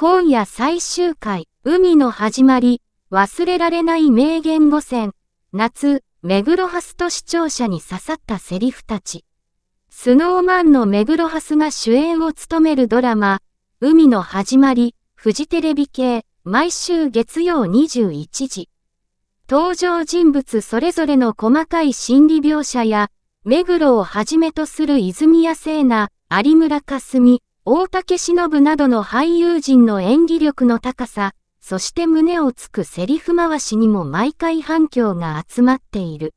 今夜最終回、海の始まり、忘れられない名言5選、夏、目黒ハスと視聴者に刺さったセリフたち。スノーマンの目黒ハスが主演を務めるドラマ、海の始まり、フジテレビ系、毎週月曜21時。登場人物それぞれの細かい心理描写や、目黒をはじめとする泉谷聖奈、有村架純、大竹しのぶなどの俳優陣の演技力の高さ、そして胸をつくセリフ回しにも毎回反響が集まっている。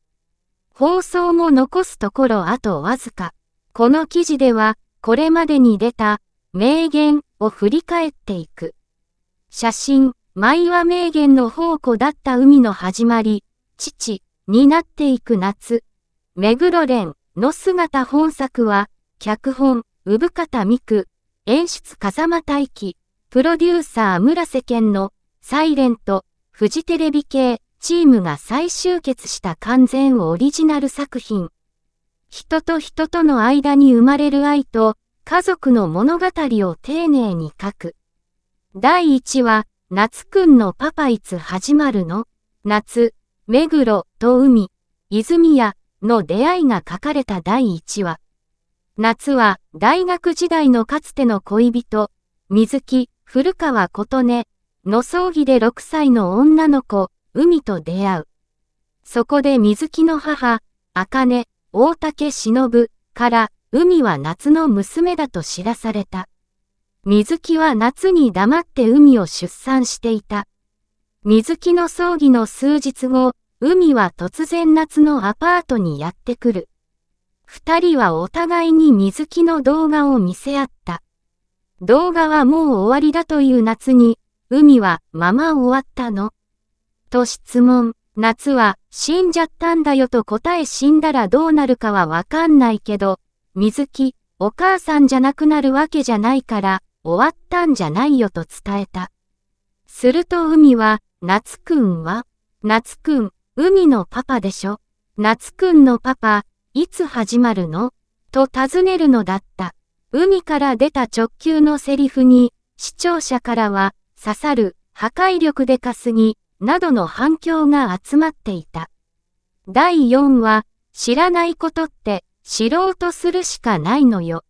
放送も残すところあとわずか。この記事では、これまでに出た、名言を振り返っていく。写真、舞は名言の宝庫だった海の始まり、父、になっていく夏。目黒蓮の姿本作は、脚本、産方美久、演出風間大輝、プロデューサー村瀬健の、サイレント、フジテレビ系、チームが再集結した完全オリジナル作品。人と人との間に生まれる愛と、家族の物語を丁寧に書く。第1話、夏くんのパパいつ始まるの夏、目黒と海、泉谷の出会いが書かれた第1話。夏は大学時代のかつての恋人、水木、古川琴音の葬儀で6歳の女の子、海と出会う。そこで水木の母、茜、大竹忍から、海は夏の娘だと知らされた。水木は夏に黙って海を出産していた。水木の葬儀の数日後、海は突然夏のアパートにやってくる。二人はお互いに水木の動画を見せ合った。動画はもう終わりだという夏に、海はまま終わったの。と質問。夏は死んじゃったんだよと答え死んだらどうなるかはわかんないけど、水木、お母さんじゃなくなるわけじゃないから、終わったんじゃないよと伝えた。すると海は、夏くんは夏くん、海のパパでしょ夏くんのパパ、いつ始まるのと尋ねるのだった。海から出た直球のセリフに、視聴者からは、刺さる、破壊力でかすぎ、などの反響が集まっていた。第4話、知らないことって、知ろうとするしかないのよ。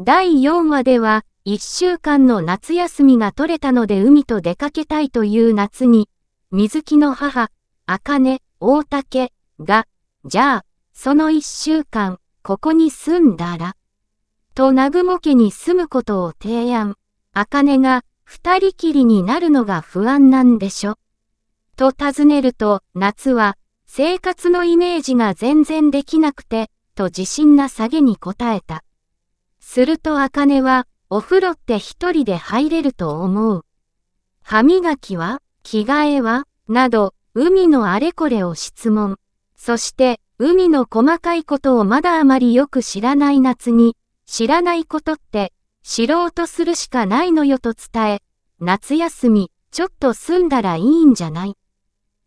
第4話では、1週間の夏休みが取れたので海と出かけたいという夏に、水木の母、茜、大竹が、じゃあ、その一週間、ここに住んだら、と南雲家に住むことを提案。茜が、二人きりになるのが不安なんでしょ。と尋ねると、夏は、生活のイメージが全然できなくて、と自信な下げに答えた。すると茜は、お風呂って一人で入れると思う。歯磨きは着替えはなど、海のあれこれを質問。そして、海の細かいことをまだあまりよく知らない夏に、知らないことって、知ろうとするしかないのよと伝え、夏休み、ちょっと住んだらいいんじゃない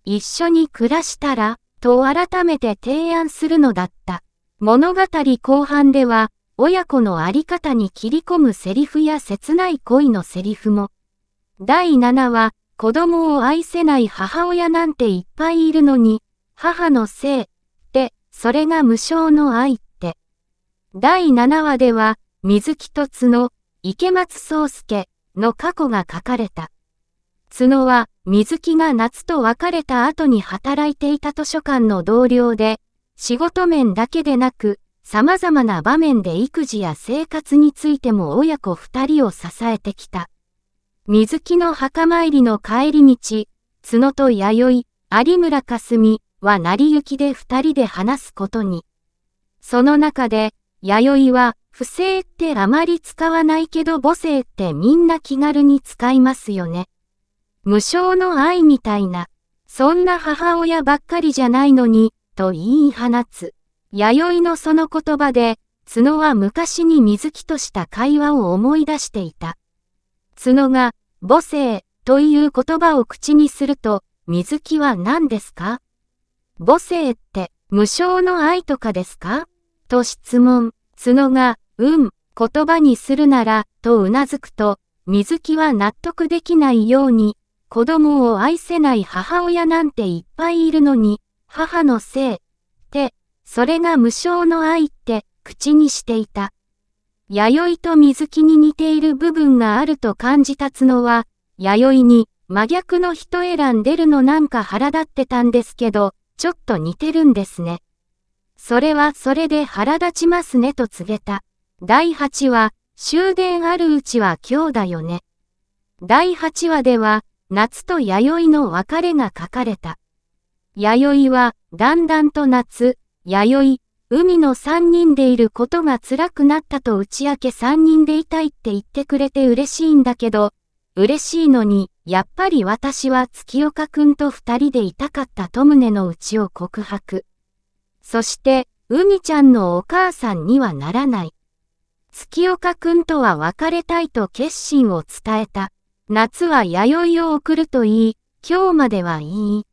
一緒に暮らしたら、と改めて提案するのだった。物語後半では、親子のあり方に切り込むセリフや切ない恋のセリフも。第7話、子供を愛せない母親なんていっぱいいるのに、母のせい、それが無償の愛って。第7話では、水木と角、池松壮介の過去が書かれた。角は、水木が夏と別れた後に働いていた図書館の同僚で、仕事面だけでなく、様々な場面で育児や生活についても親子二人を支えてきた。水木の墓参りの帰り道、角と弥生、有村架純、は成り行きで二人で話すことに。その中で、弥生は、不正ってあまり使わないけど母性ってみんな気軽に使いますよね。無償の愛みたいな、そんな母親ばっかりじゃないのに、と言い放つ。弥生のその言葉で、角は昔に水木とした会話を思い出していた。角が、母性という言葉を口にすると、水木は何ですか母性って無償の愛とかですかと質問。角が、うん、言葉にするなら、と頷くと、水木は納得できないように、子供を愛せない母親なんていっぱいいるのに、母のせい、って、それが無償の愛って、口にしていた。弥生と水木に似ている部分があると感じた角は、弥生に真逆の人選んでるのなんか腹立ってたんですけど、ちょっと似てるんですね。それはそれで腹立ちますねと告げた。第8話、終電あるうちは今日だよね。第8話では、夏と弥生の別れが書かれた。弥生は、だんだんと夏、弥生、海の三人でいることが辛くなったと打ち明け三人でいたいって言ってくれて嬉しいんだけど、嬉しいのに、やっぱり私は月岡くんと二人でいたかったとネの内を告白。そして、うみちゃんのお母さんにはならない。月岡くんとは別れたいと決心を伝えた。夏は弥生を送るといい、今日まではいい。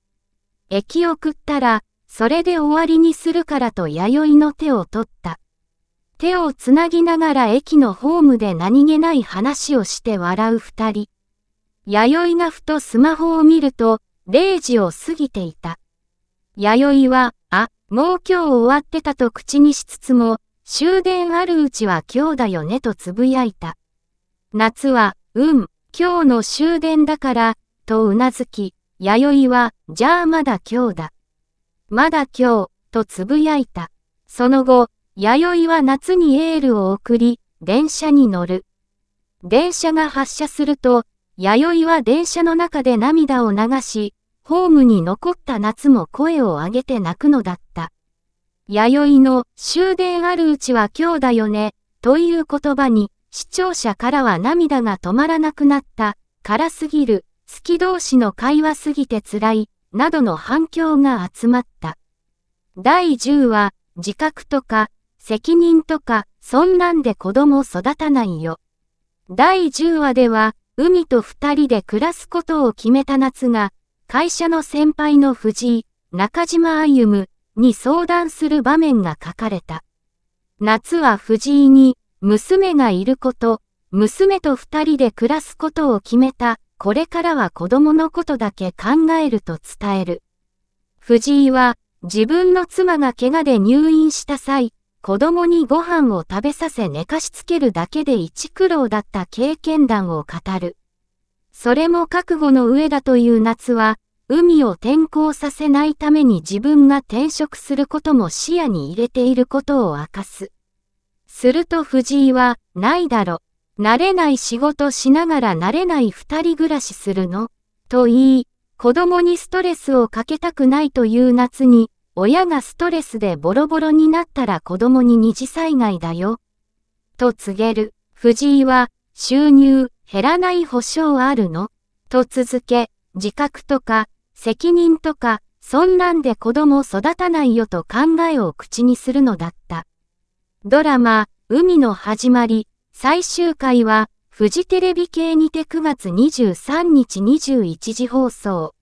駅送ったら、それで終わりにするからと弥生の手を取った。手をつなぎながら駅のホームで何気ない話をして笑う二人。弥生がふとスマホを見ると、0時を過ぎていた。弥生は、あ、もう今日終わってたと口にしつつも、終電あるうちは今日だよねとつぶやいた。夏は、うん、今日の終電だから、とうなずき、弥生は、じゃあまだ今日だ。まだ今日、とつぶやいた。その後、弥生は夏にエールを送り、電車に乗る。電車が発車すると、弥生は電車の中で涙を流し、ホームに残った夏も声を上げて泣くのだった。弥生の終電あるうちは今日だよね、という言葉に、視聴者からは涙が止まらなくなった、辛すぎる、好き同士の会話すぎて辛い、などの反響が集まった。第10話、自覚とか、責任とか、そんなんで子供育たないよ。第10話では、海と二人で暮らすことを決めた夏が、会社の先輩の藤井、中島歩に相談する場面が書かれた。夏は藤井に、娘がいること、娘と二人で暮らすことを決めた、これからは子供のことだけ考えると伝える。藤井は、自分の妻が怪我で入院した際、子供にご飯を食べさせ寝かしつけるだけで一苦労だった経験談を語る。それも覚悟の上だという夏は、海を転校させないために自分が転職することも視野に入れていることを明かす。すると藤井は、ないだろ。慣れない仕事しながら慣れない二人暮らしするのと言い、子供にストレスをかけたくないという夏に、親がストレスでボロボロになったら子供に二次災害だよ。と告げる。藤井は、収入、減らない保証あるのと続け、自覚とか、責任とか、そんなんで子供育たないよと考えを口にするのだった。ドラマ、海の始まり、最終回は、フジテレビ系にて9月23日21時放送。